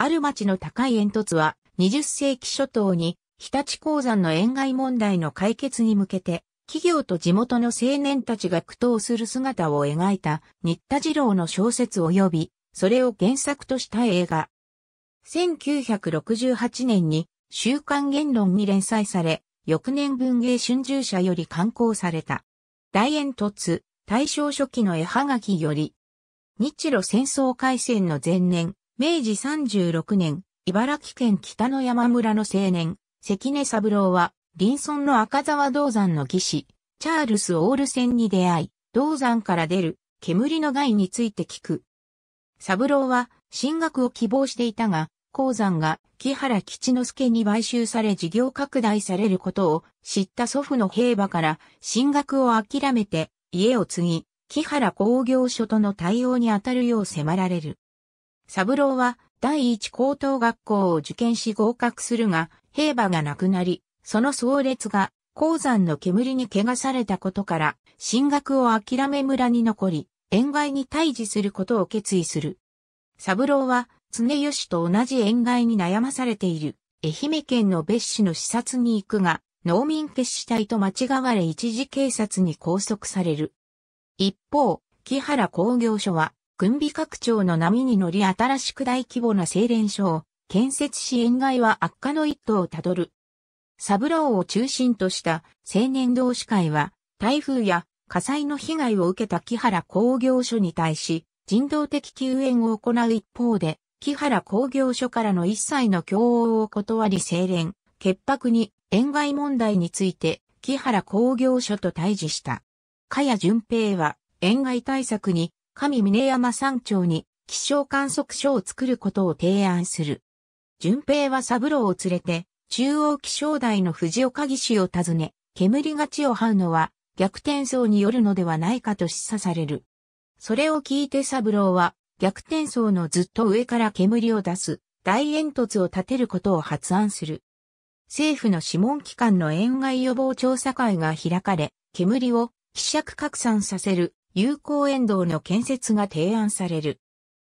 ある町の高い煙突は、20世紀初頭に、日立鉱山の塩害問題の解決に向けて、企業と地元の青年たちが苦闘する姿を描いた、新田次郎の小説及び、それを原作とした映画。1968年に、週刊言論に連載され、翌年文芸春秋社より刊行された。大煙突、大正初期の絵はがきより、日露戦争開戦の前年、明治36年、茨城県北の山村の青年、関根三郎は、林村の赤沢銅山の技士、チャールス・オールセンに出会い、銅山から出る煙の害について聞く。三郎は進学を希望していたが、鉱山が木原吉之助に買収され事業拡大されることを知った祖父の兵馬から進学を諦めて家を継ぎ、木原工業所との対応に当たるよう迫られる。サブローは第一高等学校を受験し合格するが、兵馬が亡くなり、その葬列が鉱山の煙に汚されたことから、進学を諦め村に残り、縁外に退治することを決意する。サブローは、常吉と同じ縁外に悩まされている、愛媛県の別市の視察に行くが、農民決死隊と間違われ一時警察に拘束される。一方、木原工業所は、軍備拡張の波に乗り新しく大規模な精錬所を建設し円外は悪化の一途をたどる。サブローを中心とした青年同士会は台風や火災の被害を受けた木原工業所に対し人道的救援を行う一方で木原工業所からの一切の共応を断り精錬、潔白に円外問題について木原工業所と対峙した。かや淳平は円外対策に上峰山山頂に気象観測所を作ることを提案する。淳平は三郎を連れて、中央気象台の藤岡義士を訪ね、煙が地を這うのは逆転層によるのではないかと示唆される。それを聞いて三郎は逆転層のずっと上から煙を出す大煙突を立てることを発案する。政府の諮問機関の塩害予防調査会が開かれ、煙を希釈拡散させる有効沿道の建設が提案される。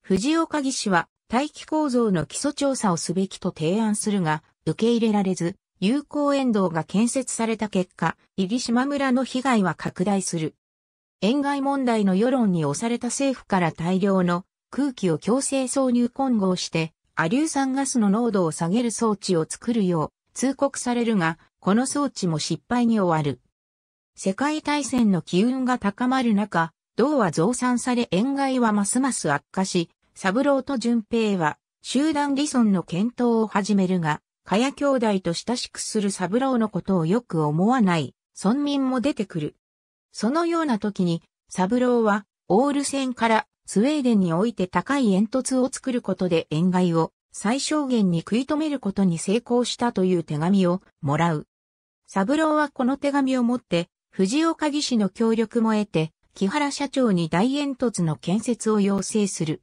藤岡義氏は大気構造の基礎調査をすべきと提案するが、受け入れられず、有効沿道が建設された結果、入島村の被害は拡大する。塩害問題の世論に押された政府から大量の空気を強制挿入混合して、アリュー酸ガスの濃度を下げる装置を作るよう通告されるが、この装置も失敗に終わる。世界大戦の機運が高まる中、銅は増産され円買いはますます悪化し、三郎と淳平は集団理論の検討を始めるが、かや兄弟と親しくする三郎のことをよく思わない、村民も出てくる。そのような時に、三郎は、オール戦からスウェーデンにおいて高い煙突を作ることで円買いを最小限に食い止めることに成功したという手紙をもらう。三郎はこの手紙を持って藤岡義市の協力も得て、木原社長に大煙突の建設を要請する。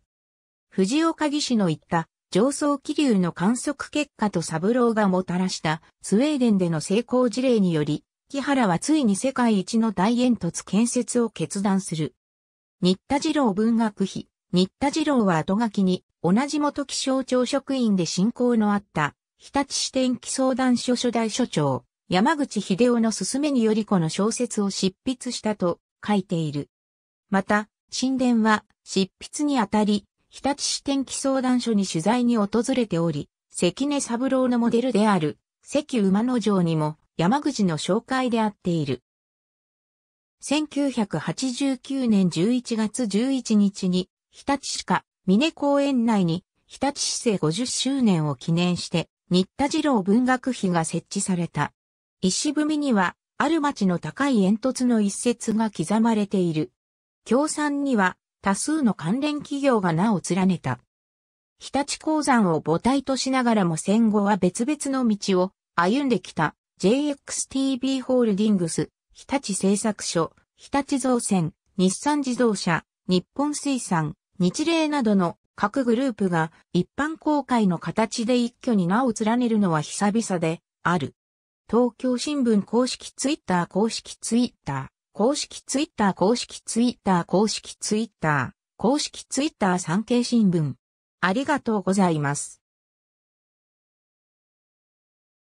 藤岡義市の言った上層気流の観測結果とサブローがもたらしたスウェーデンでの成功事例により、木原はついに世界一の大煙突建設を決断する。新田次郎文学費。新田次郎は後書きに、同じ元気象庁職員で進行のあった、日立支店気相談所初代所長、山口秀夫の勧めによりこの小説を執筆したと書いている。また、神殿は執筆にあたり、日立支店気相談所に取材に訪れており、関根三郎のモデルである関馬之丞にも山口の紹介であっている。1989年11月11日に、日立市下、峰公園内に、日立市政50周年を記念して、新田次郎文学碑が設置された。石踏みには、ある町の高い煙突の一節が刻まれている。協賛には、多数の関連企業が名を連ねた。日立鉱山を母体としながらも戦後は別々の道を歩んできた JXTB ホールディングス、日立製作所、日立造船、日産自動車、日本水産、日霊などの各グループが一般公開の形で一挙に名を連ねるのは久々である。東京新聞公式ツイッター公式ツイッター公式ツイッター公式ツイッター公式ツイッター公式ツイッター産経新聞ありがとうございます。